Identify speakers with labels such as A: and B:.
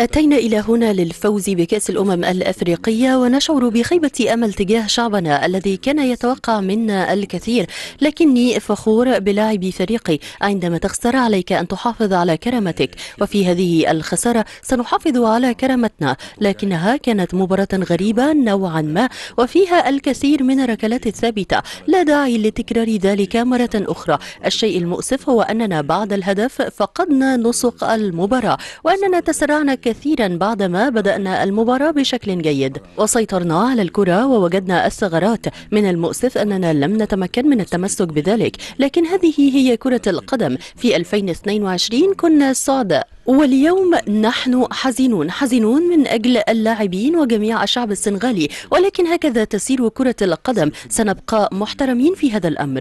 A: أتينا إلى هنا للفوز بكأس الأمم الأفريقية ونشعر بخيبة أمل تجاه شعبنا الذي كان يتوقع منا الكثير لكني فخور بلاعب فريقي عندما تخسر عليك أن تحافظ على كرامتك وفي هذه الخسارة سنحافظ على كرامتنا لكنها كانت مباراة غريبة نوعا ما وفيها الكثير من الركلات الثابتة لا داعي لتكرار ذلك مرة أخرى الشيء المؤسف هو أننا بعد الهدف فقدنا نسق الم المباراة وأننا تسرعنا كثيرا بعدما بدأنا المباراة بشكل جيد وسيطرنا على الكرة ووجدنا الثغرات من المؤسف أننا لم نتمكن من التمسك بذلك لكن هذه هي كرة القدم في 2022 كنا سعداء واليوم نحن حزينون حزينون من أجل اللاعبين وجميع الشعب السنغالي ولكن هكذا تسير كرة القدم سنبقى محترمين في هذا الأمر